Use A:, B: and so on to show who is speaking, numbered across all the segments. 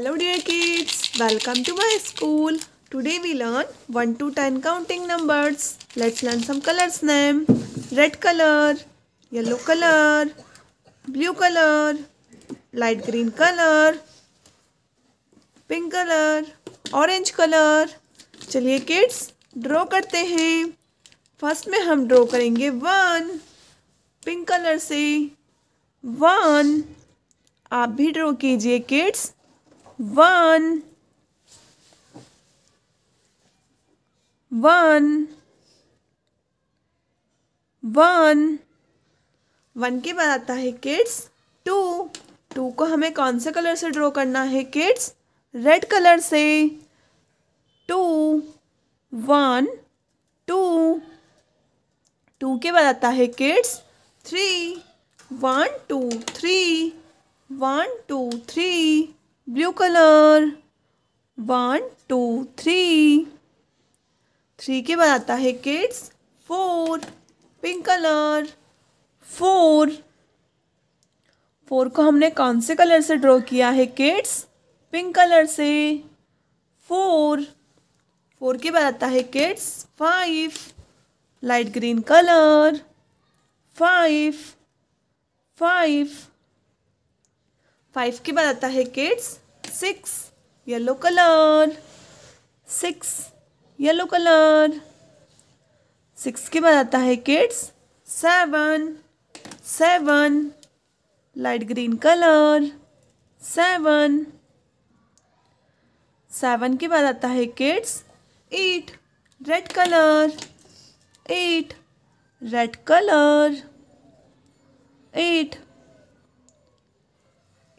A: Hello dear kids welcome to my school today we learn one two ten counting numbers let's learn some colours name red colour yellow colour blue colour light green colour pink colour orange colour चलिए kids draw करते हैं first में हम draw करेंगे one pink colour से one आप भी draw कीजिए kids one one one one के बाद आता है किड्स टू टू को हमें कौन से कलर से ड्रॉ करना है किड्स रेड कलर से टू वन टू टू के बाद आता है kids three one two three one two three blue colour one two three three के बाद आता है kids four pink colour four four को हमने कौन से कलर से ड्रॉ किया है किड्स पिंक कलर से फोर फोर के बाद आता है kids five light green colour five five five के बाद आता है kids six yellow colour six yellow colour six के बाद आता है kids seven seven light green colour seven seven के बाद आता है kids eight red colour eight red colour eight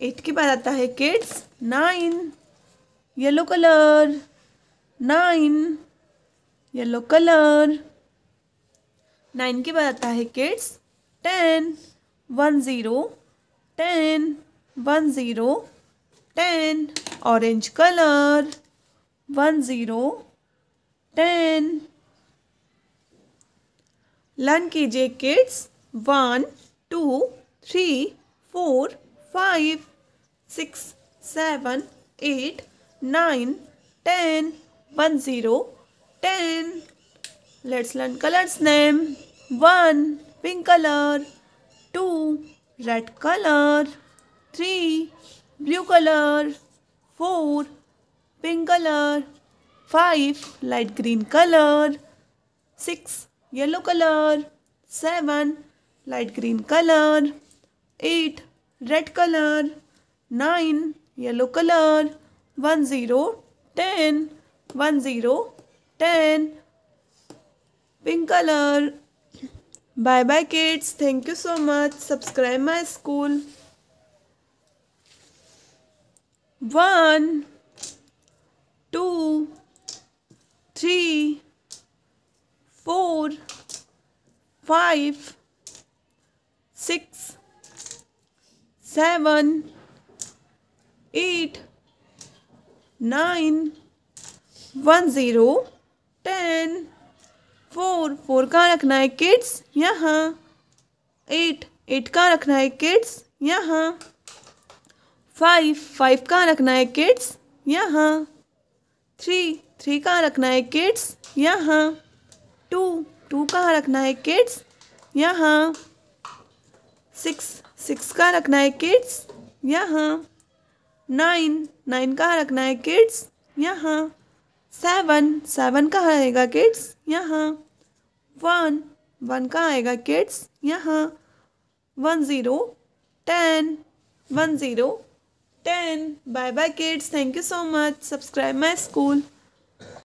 A: eight के बाद आता है kids nine yellow colour nine yellow colour nine के बाद आता है kids ten one zero ten one zero ten orange colour one zero ten learn कीजिए kids one two three four five 6, 7, 8, 9, 10, 1, 0, 10. Let's learn colors name. 1. Pink color. 2. Red color. 3. Blue color. 4. Pink color. 5. Light green color. 6. Yellow color. 7. Light green color. 8. Red color. nine yellow color one zero ten one zero ten pink color bye bye kids thank you so much subscribe my school one two three four five six seven eight nine one zero ten four four कहाँ रखना है kids यहाँ eight eight कहाँ रखना है kids यहाँ five five कहाँ रखना है किड्स यहाँ थ्री थ्री कहाँ रखना है किड्स यहाँ टू टू कहाँ रखना है किड्स यहाँ सिक्स सिक्स कहाँ रखना है किड्स यहाँ नाइन नाइन कहाँ रखना है किड्स यहाँ सेवन सेवन कहाँ आएगा किड्स यहाँ वन वन कहाँ आएगा किड्स यहाँ one zero ten one zero ten bye bye kids thank you so much subscribe my school